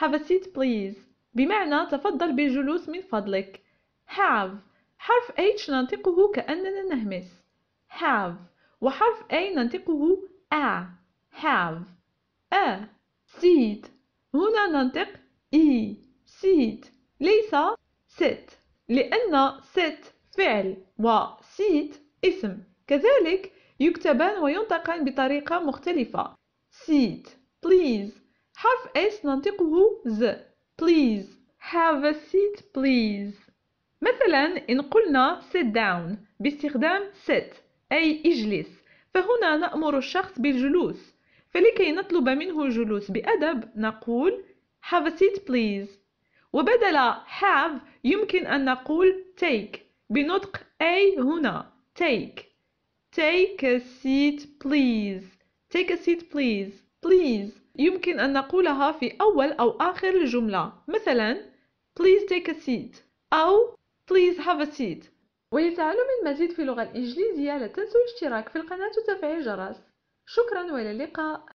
Have a seat please بمعنى تفضل بالجلوس من فضلك Have حرف H ننطقه كأننا نهمس Have وحرف A ننطقه A Have A Seat هنا ننطق E Seat ليس sit لأن sit فعل و seat اسم كذلك يكتبان وينطقان بطريقة مختلفة seat please حرف S ننطقه ز please have a seat please مثلا إن قلنا sit down باستخدام sit أي اجلس فهنا نأمر الشخص بالجلوس فلكي نطلب منه الجلوس بأدب نقول have a seat please وبدل have يمكن أن نقول take بنطق A هنا take take a seat please take a seat please please يمكن أن نقولها في أول أو آخر الجملة مثلا Please take a seat أو Please have a seat ولتعلم المزيد في اللغة الإنجليزية لا تنسوا الاشتراك في القناة وتفعيل الجرس شكرا والى اللقاء